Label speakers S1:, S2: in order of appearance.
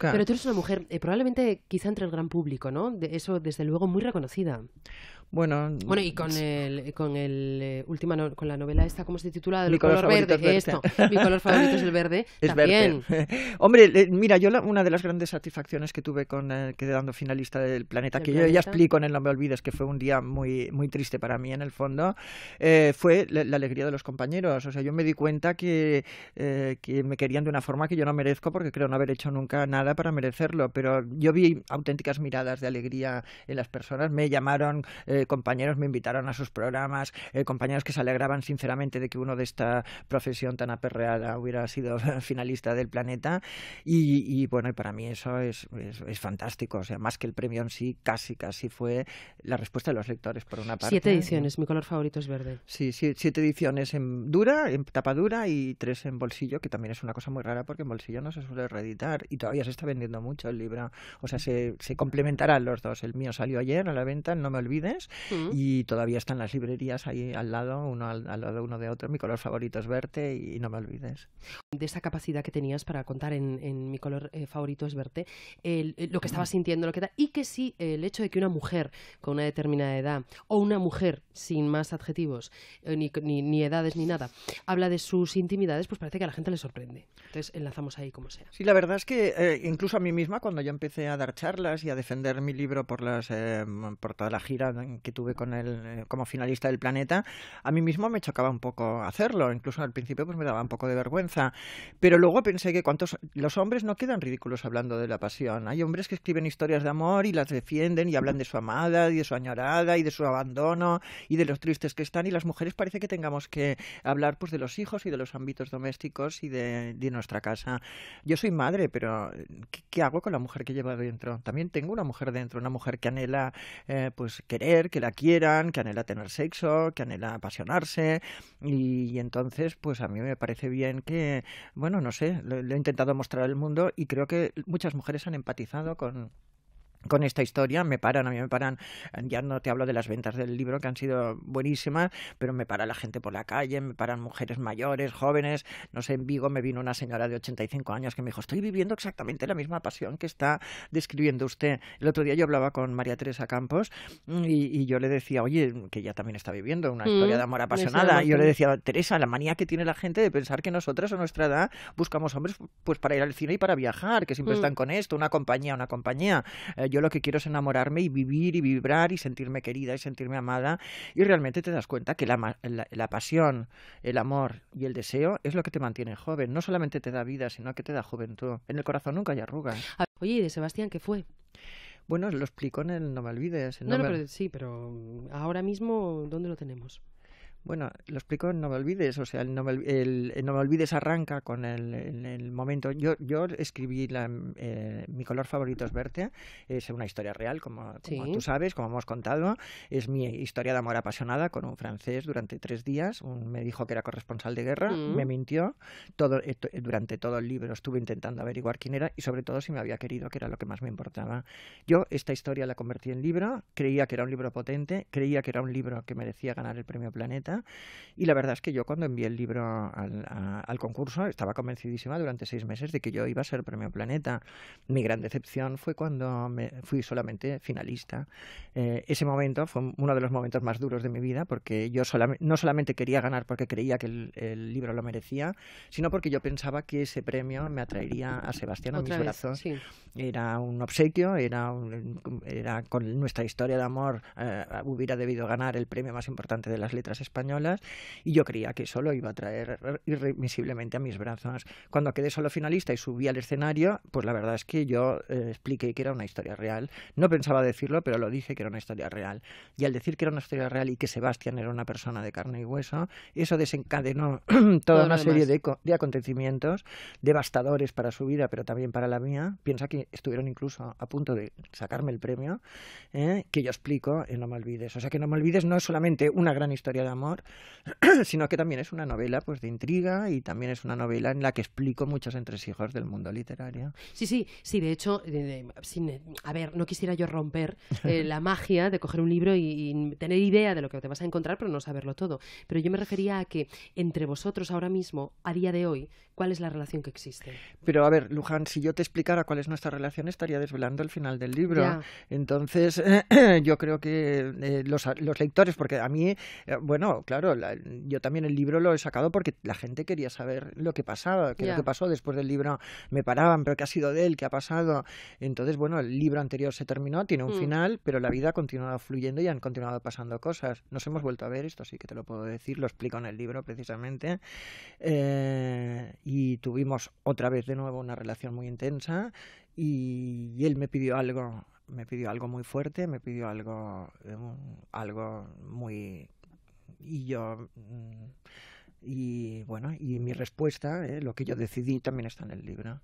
S1: Pero tú eres una mujer, eh, probablemente quizá entre el gran público, ¿no? De eso, desde luego, muy reconocida. Bueno, bueno y con el, con el eh, última con la novela esta, ¿cómo se titula? mi color, verde, esto. mi color favorito es el verde. Es también. Verde.
S2: Hombre, eh, mira, yo una de las grandes satisfacciones que tuve con quedando finalista del planeta, que yo ya explico en el No me olvides, que fue un día muy, muy triste para mí en el fondo, fue la, alegría de los compañeros. O sea, yo me di cuenta que, que me querían de una forma que yo no merezco porque creo no haber hecho nunca nada para merecerlo, pero yo vi auténticas miradas de alegría en las personas. Me llamaron eh, compañeros, me invitaron a sus programas, eh, compañeros que se alegraban sinceramente de que uno de esta profesión tan aperreada hubiera sido finalista del planeta. Y, bueno, y para mí eso es, es, fantástico. O sea, más que el premio en sí, casi, casi fue la respuesta de los lectores, por una parte. Siete ediciones,
S1: mi color favorito es verde.
S2: Sí, sí siete ediciones en dura, en tapa dura y tres en bolsillo, que también es una cosa muy rara porque en bolsillo no se suele reeditar y todavía se está vendiendo mucho el libro. O sea, se, se complementarán los dos. El mío salió ayer a la venta, no me olvides, mm. y todavía están las librerías ahí al lado, uno al, lado uno de otro. Mi color favorito es verte y, no me olvides.
S1: De esa capacidad que tenías para contar en, mi color eh, favorito es verte, eh, lo que estaba mm. sintiendo, lo que da, y que sí, el hecho de que una mujer con una determinada edad o una mujer sin más adjetivos, eh, ni, ni, edades ni nada, habla de sus intimidades, pues parece que a la gente le sorprende. Entonces enlazamos ahí como sea. Sí,
S2: la verdad es que incluso a mí misma, cuando yo empecé a dar charlas y a defender mi libro por, las, eh, por toda la gira que tuve con él eh, como finalista del planeta, a mí mismo me chocaba un poco hacerlo. Incluso al principio pues me daba un poco de vergüenza. Pero luego pensé que cuántos los hombres no quedan ridículos hablando de la pasión. Hay hombres que escriben historias de amor y las defienden y hablan de su amada y de su añorada y de su abandono y de los tristes que están. Y las mujeres parece que tengamos que hablar pues de los hijos y de los ámbitos domésticos y de nuestra casa. Yo soy madre, pero ¿qué, hago con la mujer que llevo dentro? También tengo una mujer dentro, una mujer que anhela eh, pues querer, que la quieran, que anhela tener sexo, que anhela apasionarse y, entonces pues a mí me parece bien que, bueno, no sé, lo he intentado mostrar al mundo y creo que muchas mujeres han empatizado con, con esta historia, me paran, a mí me paran, eh, ya no te hablo de las ventas del libro que han sido buenísimas, pero me para la gente por la calle, me paran mujeres mayores, jóvenes, no sé, en Vigo me vino una señora de 85 años que me dijo, estoy viviendo exactamente la misma pasión que está describiendo usted. El otro día yo hablaba con María Teresa Campos y, yo le decía, oye, que ella también está viviendo una historia mm, de amor apasionada, y yo le decía, Teresa, la manía que tiene la gente de pensar que nosotras a nuestra edad buscamos hombres pues para ir al cine y para viajar, que siempre mm. están con esto, una compañía, una compañía yo lo que quiero es enamorarme y vivir y vibrar y sentirme querida y sentirme amada. Y realmente te das cuenta que la, pasión, el amor y el deseo es lo que te mantiene joven. No solamente te da vida, sino que te da juventud. En el
S1: corazón nunca hay arrugas. Oye, de Sebastián qué fue? Bueno, lo explico en el No me olvides. No, no pero, sí, pero mm, ahora mismo, ¿dónde lo tenemos? Bueno, lo explico No me
S2: olvides, o sea, el No me, olvides arranca con el, momento. Yo, yo escribí eh, mi color favorito es verte, es una historia real, como, como tú sabes, como hemos contado. Es mi historia de amor apasionada con un francés durante tres días. Un, me dijo que era corresponsal de guerra, mm. me mintió. Todo, eh, durante todo el libro estuve intentando averiguar quién era y sobre todo si me había querido, que era lo que más me importaba. Yo esta historia la convertí en libro, creía que era un libro potente, creía que era un libro que merecía ganar el premio Planeta y la verdad es que yo cuando envié el libro al, concurso estaba convencidísima durante seis meses de que yo iba a ser premio Planeta. Mi gran decepción fue cuando me fui solamente finalista. Eh, ese momento fue uno de los momentos más duros de mi vida porque yo no solamente quería ganar porque creía que el, libro lo merecía, sino porque yo pensaba que ese premio me atraería a Sebastián a mis brazos. Era un obsequio, era, con nuestra historia de amor, eh, hubiera debido ganar el premio más importante de las letras españolas y yo creía que eso lo iba a traer irremisiblemente a mis brazos. Cuando quedé solo finalista y subí al escenario, pues la verdad es que yo eh, expliqué que era una historia real. No pensaba decirlo, pero lo dije que era una historia real. Y al decir que era una historia real y que Sebastián era una persona de carne y hueso, eso desencadenó toda una serie de, acontecimientos devastadores para su vida, pero también para la mía. Piensa que estuvieron incluso a punto de sacarme el premio, ¿eh? que yo explico, en eh, no me olvides. O sea, que no me olvides no es solamente una gran historia de amor, sino que también es una novela pues de intriga y también es una novela en la que explico muchos entresijos del mundo literario.
S1: Sí, sí, sí, de hecho, a ver, no quisiera yo romper eh, la magia de coger un libro y, tener idea de lo que te vas a encontrar, pero no saberlo todo. Pero yo me refería a que entre vosotros ahora mismo, a día de hoy, ¿cuál es la relación que existe?
S2: Pero a ver, Luján, si yo te explicara cuál es nuestra relación, estaría desvelando el final del libro. Entonces, yo creo que eh, los, los, lectores, porque a mí, eh, bueno, claro. yo también el libro lo he sacado porque la gente quería saber lo que pasaba, qué lo que pasó después del libro. Me paraban, pero ¿qué ha sido de él? ¿Qué ha pasado? Entonces, bueno, el libro anterior se terminó, tiene un mm. final, pero la vida ha continuado fluyendo y han continuado pasando cosas. Nos hemos vuelto a ver, esto sí que te lo puedo decir, lo explico en el libro precisamente. Eh, y tuvimos otra vez de nuevo una relación muy intensa y, y él me pidió algo me pidió algo muy fuerte, me pidió algo, eh, algo muy y yo... Mm, y bueno, y mi respuesta, eh, lo que yo decidí, también está en el libro.